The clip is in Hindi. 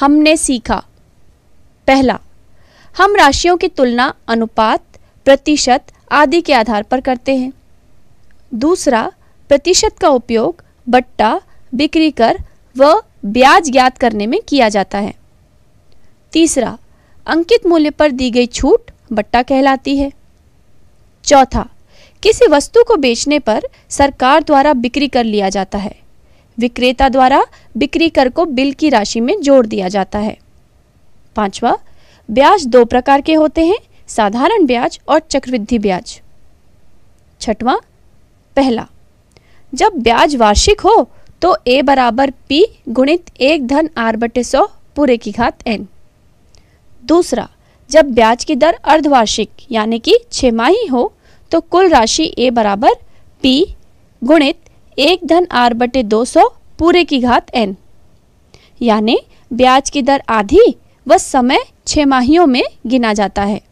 हमने सीखा पहला हम राशियों की तुलना अनुपात प्रतिशत आदि के आधार पर करते हैं दूसरा प्रतिशत का उपयोग बट्टा बिक्री कर व ब्याज ज्ञात करने में किया जाता है तीसरा अंकित मूल्य पर दी गई छूट बट्टा कहलाती है चौथा किसी वस्तु को बेचने पर सरकार द्वारा बिक्री कर लिया जाता है विक्रेता द्वारा बिक्री कर को बिल की राशि में जोड़ दिया जाता है पांचवा ब्याज दो प्रकार के होते हैं साधारण ब्याज और चक्रवृद्धि ब्याज छठवा पहला जब ब्याज वार्षिक हो तो ए बराबर पी गुणित एक धन आर बटे सौ पूरे की घात एन दूसरा जब ब्याज की दर अर्धवार्षिक यानी कि छमाही हो तो कुल राशि ए बराबर पी गुणित एक धन आर बटे दो सौ पूरे की घात एन यानी ब्याज की दर आधी व समय छः माहियों में गिना जाता है